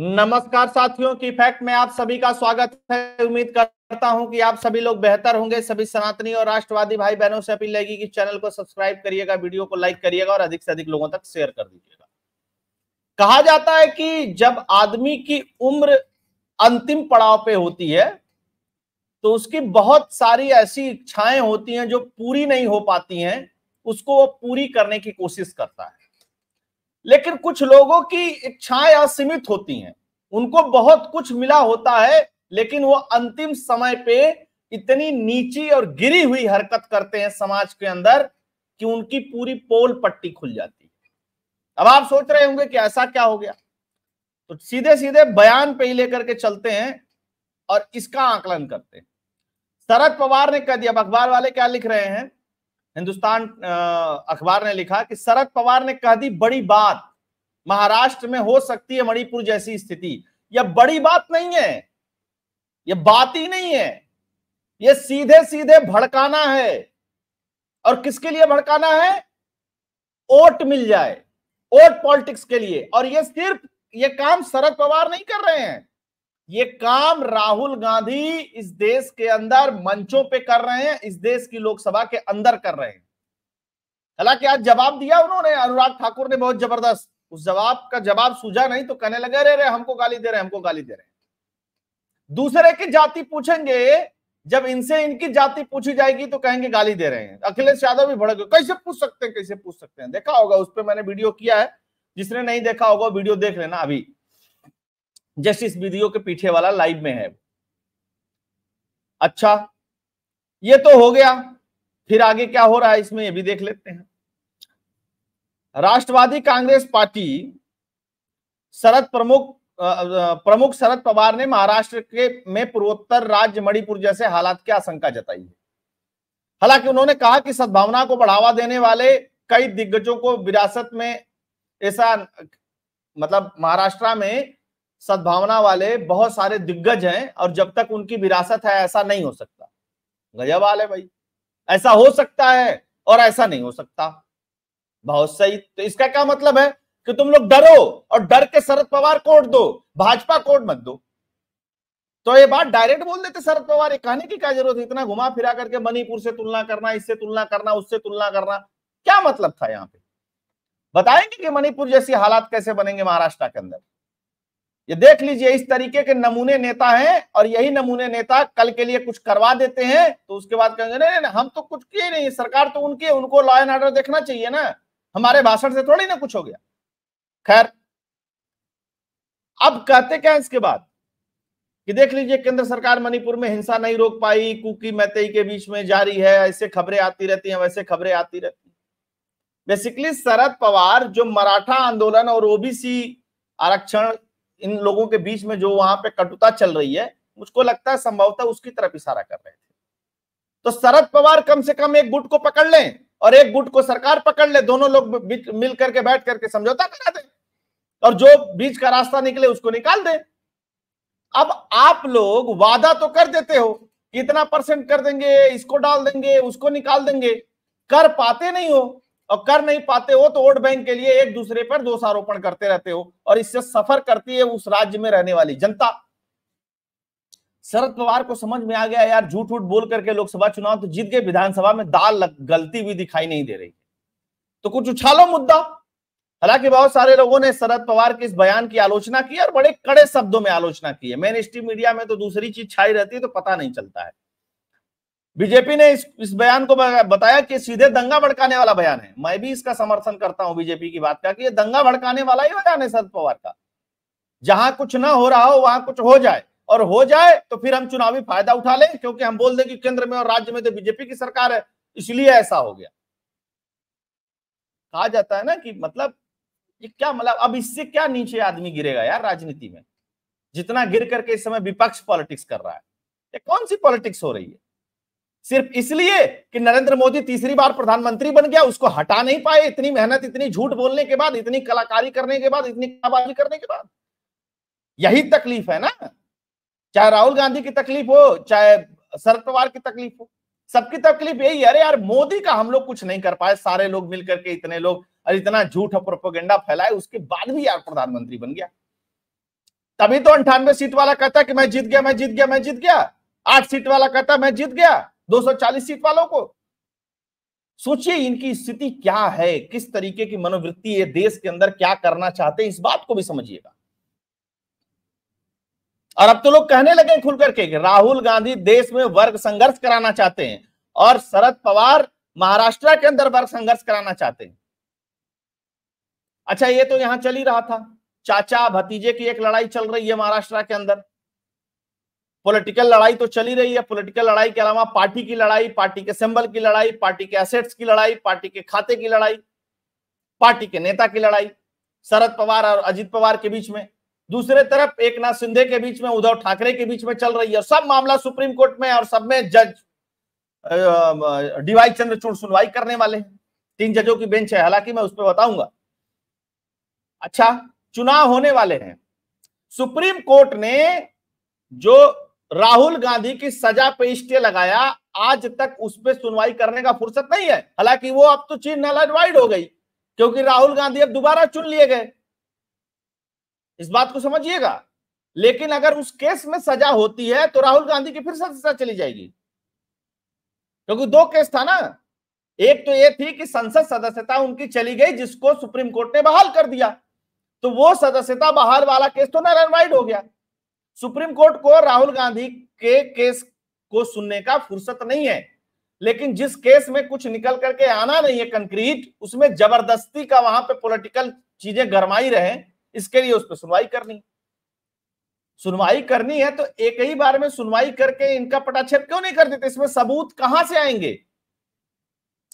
नमस्कार साथियों की फैक्ट में आप सभी का स्वागत है उम्मीद करता हूं कि आप सभी लोग बेहतर होंगे सभी सनातनी और राष्ट्रवादी भाई बहनों से अपील रहेगी कि चैनल को सब्सक्राइब करिएगा वीडियो को लाइक करिएगा और अधिक से अधिक लोगों तक शेयर कर दीजिएगा कहा जाता है कि जब आदमी की उम्र अंतिम पड़ाव पे होती है तो उसकी बहुत सारी ऐसी इच्छाएं होती हैं जो पूरी नहीं हो पाती हैं उसको वो पूरी करने की कोशिश करता है लेकिन कुछ लोगों की इच्छाएं असीमित होती हैं उनको बहुत कुछ मिला होता है लेकिन वो अंतिम समय पे इतनी नीची और गिरी हुई हरकत करते हैं समाज के अंदर कि उनकी पूरी पोल पट्टी खुल जाती है अब आप सोच रहे होंगे कि ऐसा क्या हो गया तो सीधे सीधे बयान पे ही लेकर के चलते हैं और इसका आकलन करते हैं शरद पवार ने कह दिया अखबार वाले क्या लिख रहे हैं हिंदुस्तान अखबार ने लिखा कि शरद पवार ने कह दी बड़ी बात महाराष्ट्र में हो सकती है मणिपुर जैसी स्थिति यह बड़ी बात नहीं है यह बात ही नहीं है यह सीधे सीधे भड़काना है और किसके लिए भड़काना है ओट मिल जाए ओट पॉलिटिक्स के लिए और यह सिर्फ यह काम शरद पवार नहीं कर रहे हैं ये काम राहुल गांधी इस देश के अंदर मंचों पे कर रहे हैं इस देश की लोकसभा के अंदर कर रहे हैं हालांकि आज जवाब दिया उन्होंने अनुराग ठाकुर ने बहुत जबरदस्त उस जवाब का जवाब सूझा नहीं तो कहने लगे अरे हमको गाली दे रहे हमको गाली दे रहे दूसरे की जाति पूछेंगे जब इनसे इनकी जाति पूछी जाएगी तो कहेंगे गाली दे रहे हैं अखिलेश यादव भी भड़क गए कैसे पूछ सकते हैं कैसे पूछ सकते हैं देखा होगा उस पर मैंने वीडियो किया है जिसने नहीं देखा होगा वीडियो देख लेना अभी जस्ट इस वीडियो के पीछे वाला लाइव में है अच्छा ये तो हो गया फिर आगे क्या हो रहा है इसमें ये भी देख लेते हैं राष्ट्रवादी कांग्रेस पार्टी शरद प्रमुख प्रमुख शरद पवार ने महाराष्ट्र के में पूर्वोत्तर राज्य मणिपुर जैसे हालात की आशंका जताई है हालांकि उन्होंने कहा कि सद्भावना को बढ़ावा देने वाले कई दिग्गजों को विरासत में ऐसा मतलब महाराष्ट्र में सद्भावना वाले बहुत सारे दिग्गज हैं और जब तक उनकी विरासत है ऐसा नहीं हो सकता गजब वाल है भाई ऐसा हो सकता है और ऐसा नहीं हो सकता बहुत सही तो इसका क्या मतलब है कि तुम लोग डरो और डर के शरद पवार कोट दो भाजपा कोट मत दो तो ये बात डायरेक्ट बोल देते शरद पवार ये कहने की क्या जरूरत है इतना घुमा फिरा करके मणिपुर से तुलना करना इससे तुलना करना उससे तुलना करना क्या मतलब था यहाँ पे बताएंगे कि मणिपुर जैसी हालात कैसे बनेंगे महाराष्ट्र के अंदर ये देख लीजिए इस तरीके के नमूने नेता हैं और यही नमूने नेता कल के लिए कुछ करवा देते हैं तो उसके बाद कहेंगे नहीं नहीं हम तो कुछ किए नहीं सरकार तो उनकी है उनको लॉ एंड ऑर्डर देखना चाहिए ना हमारे भाषण से थोड़ी ना कुछ हो गया खैर अब कहते क्या इसके बाद कि देख लीजिए केंद्र सरकार मणिपुर में हिंसा नहीं रोक पाई कुकी मैते के बीच में जारी है ऐसे खबरें आती रहती हैं वैसे खबरें आती रहती बेसिकली शरद पवार जो मराठा आंदोलन और ओबीसी आरक्षण इन लोगों के बीच में जो वहां पे कटुता चल रही है मुझको लगता है संभवतः उसकी तरफ इशारा कर रहे थे तो शरद पवार कम से कम एक गुट को पकड़ लें और एक गुट को सरकार पकड़ ले दोनों लोग मिल करके बैठ करके समझौता करा दें और जो बीच का रास्ता निकले उसको निकाल दें अब आप लोग वादा तो कर देते हो कितना परसेंट कर देंगे इसको डाल देंगे उसको निकाल देंगे कर पाते नहीं हो और कर नहीं पाते हो तो वोट बैंक के लिए एक दूसरे पर दोषारोपण करते रहते हो और इससे सफर करती है उस राज्य में रहने वाली जनता शरद पवार को समझ में आ गया यार झूठ झूठ बोल करके लोकसभा चुनाव तो जीत गए विधानसभा में दाल गलती हुई दिखाई नहीं दे रही तो कुछ उछालो मुद्दा हालांकि बहुत सारे लोगों ने शरद पवार के इस बयान की आलोचना की और बड़े कड़े शब्दों में आलोचना की है मेन स्ट्रीम मीडिया में तो दूसरी चीज छाई रहती है तो पता नहीं चलता है बीजेपी ने इस, इस बयान को बताया कि सीधे दंगा भड़काने वाला बयान है मैं भी इसका समर्थन करता हूं बीजेपी की बात का कि ये दंगा भड़काने वाला ही बयान है शरद पवार का जहां कुछ ना हो रहा हो वहां कुछ हो जाए और हो जाए तो फिर हम चुनावी फायदा उठा लें क्योंकि हम बोल दें कि केंद्र में और राज्य में तो बीजेपी की सरकार है इसलिए ऐसा हो गया कहा जाता है ना कि मतलब ये क्या मतलब अब इससे क्या नीचे आदमी गिरेगा यार राजनीति में जितना गिर करके इस समय विपक्ष पॉलिटिक्स कर रहा है ये कौन सी पॉलिटिक्स हो रही है सिर्फ इसलिए कि नरेंद्र मोदी तीसरी बार प्रधानमंत्री बन गया उसको हटा नहीं पाए इतनी मेहनत इतनी झूठ बोलने के बाद इतनी कलाकारी करने के बाद इतनी कलाबाजी करने के बाद यही तकलीफ है ना चाहे राहुल गांधी की तकलीफ हो चाहे शरद पवार की तकलीफ हो सबकी तकलीफ यही अरे यार मोदी का हम लोग कुछ नहीं कर पाए सारे लोग मिलकर के इतने लोग और इतना झूठ और प्रोपोगेंडा फैलाए उसके बाद भी यार प्रधानमंत्री बन गया तभी तो अंठानवे सीट वाला कहता कि मैं जीत गया मैं जीत गया मैं जीत गया आठ सीट वाला कहता मैं जीत गया 240 सीट वालों को सोचिए इनकी स्थिति क्या है किस तरीके की मनोवृत्ति ये देश के अंदर क्या करना चाहते हैं इस बात को भी समझिएगा और अब तो लोग कहने लगे खुल करके कि राहुल गांधी देश में वर्ग संघर्ष कराना चाहते हैं और शरद पवार महाराष्ट्र के अंदर वर्ग संघर्ष कराना चाहते हैं अच्छा ये तो यहां चल ही रहा था चाचा भतीजे की एक लड़ाई चल रही है महाराष्ट्र के अंदर पॉलिटिकल लड़ाई तो चली रही है पॉलिटिकल लड़ाई के अलावा पार्टी की लड़ाई पार्टी के सिंबल की लड़ाई पार्टी के एसेट्स की लड़ाई पार्टी के खाते की लड़ाई पार्टी के नेता की लड़ाई शरद पवार और अजित पवार के बीच में दूसरे तरफ एक नाथ सिंधे के बीच में उद्धव ठाकरे के बीच में चल रही है सब मामला सुप्रीम कोर्ट में और सब में जज डीवाई चंद्रचूड़ सुनवाई करने वाले हैं तीन जजों की बेंच है हालांकि मैं उस पर बताऊंगा अच्छा चुनाव होने वाले हैं सुप्रीम कोर्ट ने जो राहुल गांधी की सजा पे स्टे लगाया आज तक उस पर सुनवाई करने का फुर्सत नहीं है हालांकि वो अब तो चीन नल हो गई क्योंकि राहुल गांधी अब दोबारा चुन लिए गए इस बात को समझिएगा लेकिन अगर उस केस में सजा होती है तो राहुल गांधी की फिर सजा चली जाएगी क्योंकि दो केस था ना एक तो ये थी कि संसद सदस्यता उनकी चली गई जिसको सुप्रीम कोर्ट ने बहाल कर दिया तो वो सदस्यता बहाल वाला केस तो नारायण वाइड हो गया सुप्रीम कोर्ट को राहुल गांधी के केस को सुनने का फुर्सत नहीं है लेकिन जिस केस में कुछ निकल करके आना नहीं है कंक्रीट उसमें जबरदस्ती का वहां पे पॉलिटिकल चीजें गरमाई रहे इसके लिए उस पर सुनवाई करनी सुनवाई करनी है तो एक ही बार में सुनवाई करके इनका पटाक्षेप क्यों नहीं कर देते इसमें सबूत कहां से आएंगे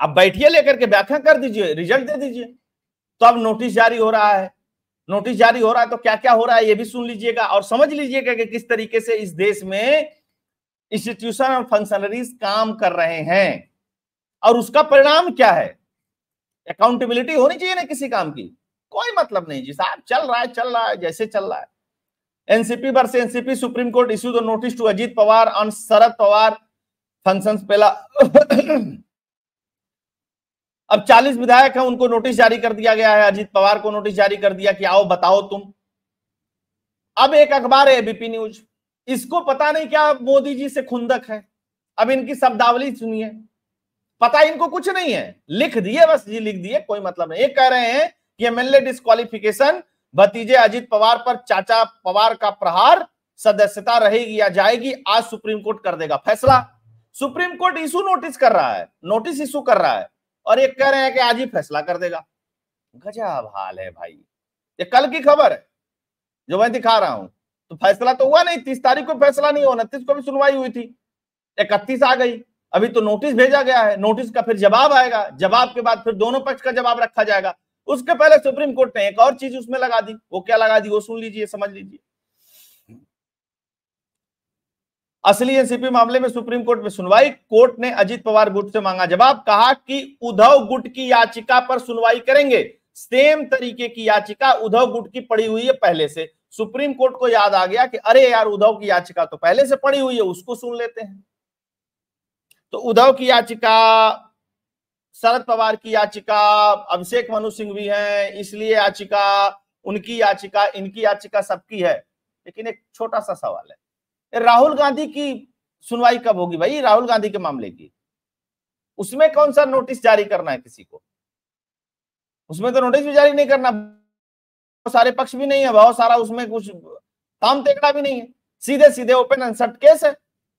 आप बैठिए लेकर के व्याख्या कर दीजिए रिजल्ट दे दीजिए तो अब नोटिस जारी हो रहा है नोटिस जारी हो रहा है तो क्या क्या हो रहा है ये भी सुन लीजिएगा और समझ लीजिएगा कि किस तरीके से इस देश में इंस्टीट्यूशन और फंक्शनरीज काम कर रहे हैं और उसका परिणाम क्या है अकाउंटेबिलिटी होनी चाहिए ना किसी काम की कोई मतलब नहीं जी साहब चल रहा है चल रहा है जैसे चल रहा है एनसीपी वर्ष NCP supreme court issue the notice to Ajit Pawar on Sharad Pawar function पहला अब 40 विधायक हैं उनको नोटिस जारी कर दिया गया है अजीत पवार को नोटिस जारी कर दिया कि आओ बताओ तुम अब एक अखबार है एबीपी न्यूज इसको पता नहीं क्या मोदी जी से खुंदक है अब इनकी शब्दावली सुनिए पता इनको कुछ नहीं है लिख दिए बस जी लिख दिए कोई मतलब नहीं एक कह रहे हैं कि एमएलए डिस्कालिफिकेशन भतीजे अजीत पवार पर चाचा पवार का प्रहार सदस्यता रहेगी या जाएगी आज सुप्रीम कोर्ट कर देगा फैसला सुप्रीम कोर्ट इशू नोटिस कर रहा है नोटिस इशू कर रहा है और ये कह रहे हैं कि आज ही फैसला कर देगा गजब हाल है भाई ये कल की खबर है जो मैं दिखा रहा हूं तो फैसला तो हुआ नहीं तीस तारीख को फैसला नहीं हुआ उनतीस को भी सुनवाई हुई थी इकतीस आ गई अभी तो नोटिस भेजा गया है नोटिस का फिर जवाब आएगा जवाब के बाद फिर दोनों पक्ष का जवाब रखा जाएगा उसके पहले सुप्रीम कोर्ट ने एक और चीज उसमें लगा दी वो क्या लगा दी वो सुन लीजिए समझ लीजिए असली एनसीपी मामले में सुप्रीम कोर्ट में सुनवाई कोर्ट ने अजीत पवार गुट से मांगा जवाब कहा कि उद्धव गुट की याचिका पर सुनवाई करेंगे सेम तरीके की याचिका उद्धव गुट की पड़ी हुई है पहले से सुप्रीम कोर्ट को याद आ गया कि अरे यार उद्धव की याचिका तो पहले से पड़ी हुई है उसको सुन लेते हैं तो उद्धव की याचिका शरद पवार की याचिका अभिषेक मनु सिंह भी हैं इसलिए याचिका उनकी याचिका इनकी याचिका सबकी है लेकिन एक छोटा सा सवाल है राहुल गांधी की सुनवाई कब होगी भाई राहुल गांधी के मामले की उसमें कौन सा नोटिस जारी करना है किसी को उसमें तो नोटिस भी जारी नहीं करना सारे पक्ष भी नहीं है बहुत सारा उसमें कुछ ताम तेकड़ा भी नहीं है सीधे सीधे ओपन एंड केस है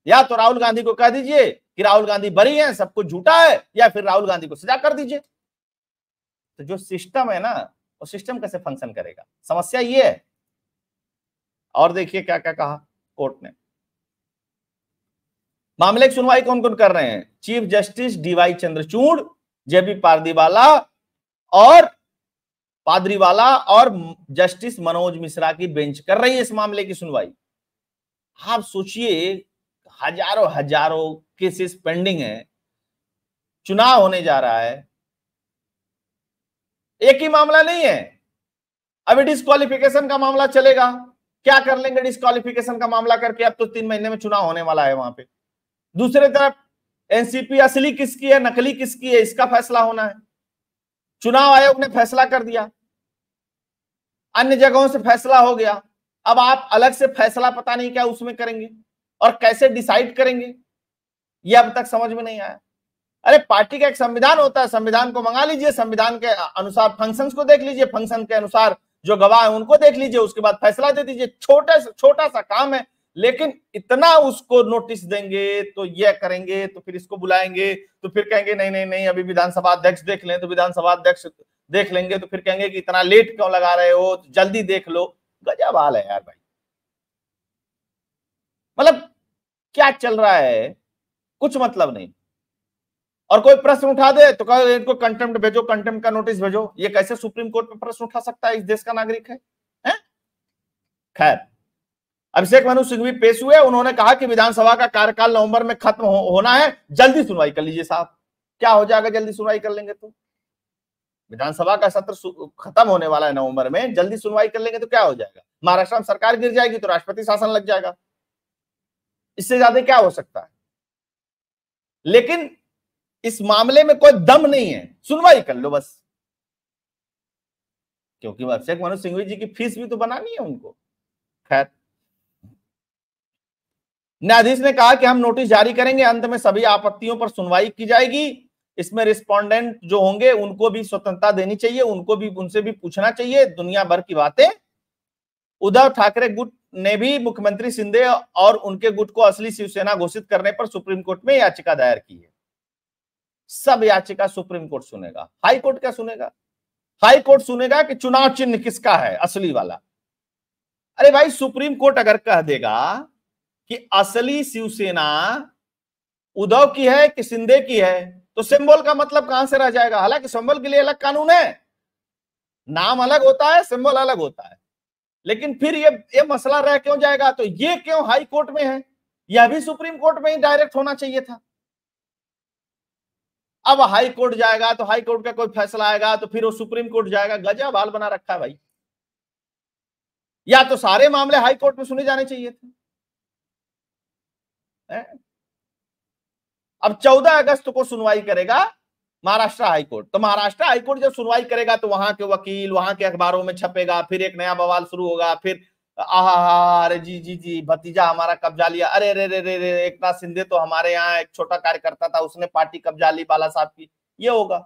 या तो राहुल गांधी को कह दीजिए कि राहुल गांधी बरी हैं सब कुछ झूठा है या फिर राहुल गांधी को सजा कर दीजिए तो जो सिस्टम है ना वो सिस्टम कैसे फंक्शन करेगा समस्या ये है और देखिए क्या क्या कहा कोर्ट ने मामले की सुनवाई कौन कौन कर रहे हैं chief justice D Y Chandrachud J B Pardiwala और पादरीवाला और जस्टिस मनोज मिश्रा की बेंच कर रही है इस मामले की सुनवाई आप सोचिए हजारों हजारों केसेस पेंडिंग है चुनाव होने जा रहा है एक ही मामला नहीं है अभी डिस्कालिफिकेशन का मामला चलेगा क्या कर लेंगे डिस्कालिफिकेशन का मामला करके अब तो तीन महीने में चुनाव होने वाला है वहां पे दूसरे तरफ एनसीपी असली किसकी है नकली किसकी है इसका फैसला होना है चुनाव आयोग ने फैसला कर दिया अन्य जगहों से फैसला हो गया अब आप अलग से फैसला पता नहीं क्या उसमें करेंगे और कैसे डिसाइड करेंगे यह अब तक समझ में नहीं आया अरे पार्टी का एक संविधान होता है संविधान को मंगा लीजिए संविधान के अनुसार फंक्शन को देख लीजिए फंक्शन के अनुसार जो गवाह है उनको देख लीजिए उसके बाद फैसला दे दीजिए छोटा छोटा सा काम है लेकिन इतना उसको नोटिस देंगे तो यह करेंगे तो फिर इसको बुलाएंगे तो फिर कहेंगे नहीं नहीं नहीं अभी विधानसभा अध्यक्ष देख लें तो विधानसभा अध्यक्ष देख लेंगे तो फिर कहेंगे कि इतना लेट क्यों लगा रहे हो तो जल्दी देख लो गजब हाल है यार भाई मतलब क्या चल रहा है कुछ मतलब नहीं और कोई प्रश्न उठा दे तो कहो इनको कंटेम्प्ट भेजो कंटेम्प्ट का नोटिस भेजो ये कैसे सुप्रीम कोर्ट में प्रश्न उठा सकता है इस देश का नागरिक है? खैर अभिषेक मनु सिंह भी पेश हुए उन्होंने कहा कि विधानसभा का कार्यकाल नवंबर में खत्म हो, होना है जल्दी सुनवाई कर लीजिए साहब क्या हो जाएगा जल्दी सुनवाई कर लेंगे तो विधानसभा का सत्र खत्म होने वाला है नवंबर में जल्दी सुनवाई कर लेंगे तो क्या हो जाएगा महाराष्ट्र में सरकार गिर जाएगी तो राष्ट्रपति शासन लग जाएगा इससे ज्यादा क्या हो सकता है लेकिन इस मामले में कोई दम नहीं है सुनवाई कर लो बस क्योंकि अभिषेक मनोज सिंघवी जी की फीस भी तो बनानी है उनको खैर न्यायाधीश ने कहा कि हम नोटिस जारी करेंगे अंत में सभी आपत्तियों पर सुनवाई की जाएगी इसमें रिस्पोंडेंट जो होंगे उनको भी स्वतंत्रता देनी चाहिए उनको भी उनसे भी पूछना चाहिए दुनिया भर की बातें उद्धव ठाकरे गुट ने भी मुख्यमंत्री सिंधे और उनके गुट को असली शिवसेना घोषित करने पर सुप्रीम कोर्ट में याचिका दायर की है सब याचिका सुप्रीम कोर्ट सुनेगा हाई कोर्ट क्या सुनेगा हाई कोर्ट सुनेगा कि चुनाव चिन्ह किसका है असली वाला अरे भाई सुप्रीम कोर्ट अगर कह देगा कि असली शिवसेना उद्धव की है कि सिंधे की है तो सिंबल का मतलब कहां से रह जाएगा हालांकि सिंबल के लिए अलग कानून है नाम अलग होता है सिंबल अलग होता है लेकिन फिर ये ये मसला रह क्यों जाएगा तो ये क्यों हाई कोर्ट में है यह भी सुप्रीम कोर्ट में ही डायरेक्ट होना चाहिए था अब हाई कोर्ट जाएगा तो हाई कोर्ट का कोई फैसला आएगा तो फिर वो सुप्रीम कोर्ट जाएगा गजा बाल बना रखा है भाई या तो सारे मामले हाई कोर्ट में सुने जाने चाहिए थे अब 14 अगस्त को सुनवाई करेगा महाराष्ट्र हाईकोर्ट तो महाराष्ट्र हाईकोर्ट जब सुनवाई करेगा तो वहां के वकील वहां के अखबारों में छपेगा फिर एक नया बवाल शुरू होगा फिर आह अरे जी जी जी भतीजा हमारा कब्जा लिया अरे रे रे, रे एक नाथ सिंधे तो हमारे यहाँ एक छोटा कार्यकर्ता था उसने पार्टी कब्जा ली बाला साहब की ये होगा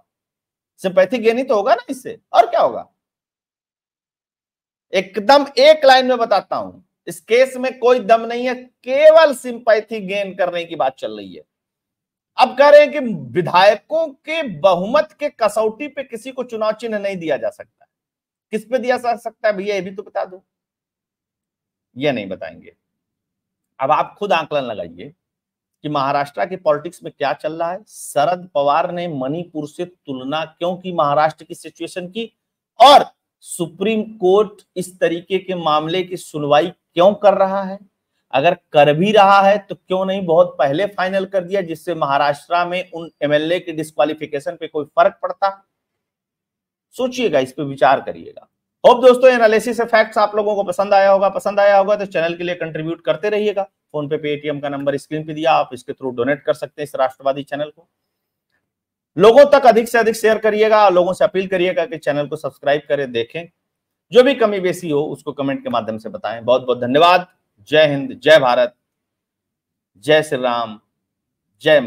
सिंपैथी गेनी तो होगा ना इससे और क्या होगा एकदम एक लाइन में बताता हूं इस केस में कोई दम नहीं है केवल सिंपैथी गेन करने की बात चल रही है अब कह रहे हैं कि विधायकों के बहुमत के कसौटी पे किसी को चुनाव चिन्ह नहीं दिया जा सकता किस पे दिया जा सकता है भैया ये भी तो बता दो ये नहीं बताएंगे अब आप खुद आंकलन लगाइए कि महाराष्ट्र के पॉलिटिक्स में क्या चल रहा है शरद पवार ने मणिपुर से तुलना क्यों की महाराष्ट्र की सिचुएशन की और सुप्रीम कोर्ट इस तरीके के मामले की सुनवाई क्यों कर रहा है अगर कर भी रहा है तो क्यों नहीं बहुत पहले फाइनल कर दिया जिससे महाराष्ट्र में उन एमएलए के डिस्कालिफिकेशन पे कोई फर्क पड़ता सोचिएगा इस पर विचार करिएगा होप दोस्तों एनालिसिस फैक्ट्स आप लोगों को पसंद आया होगा पसंद आया होगा तो चैनल के लिए कंट्रीब्यूट करते रहिएगा फोन पे पेटीएम का नंबर स्क्रीन पे दिया आप इसके थ्रू डोनेट कर सकते हैं इस राष्ट्रवादी चैनल को लोगों तक अधिक से अधिक शेयर करिएगा लोगों से अपील करिएगा कि चैनल को सब्सक्राइब करें देखें जो भी कमी बेसी हो उसको कमेंट के माध्यम से बताएं बहुत बहुत धन्यवाद जय हिंद जय भारत जय श्री राम जय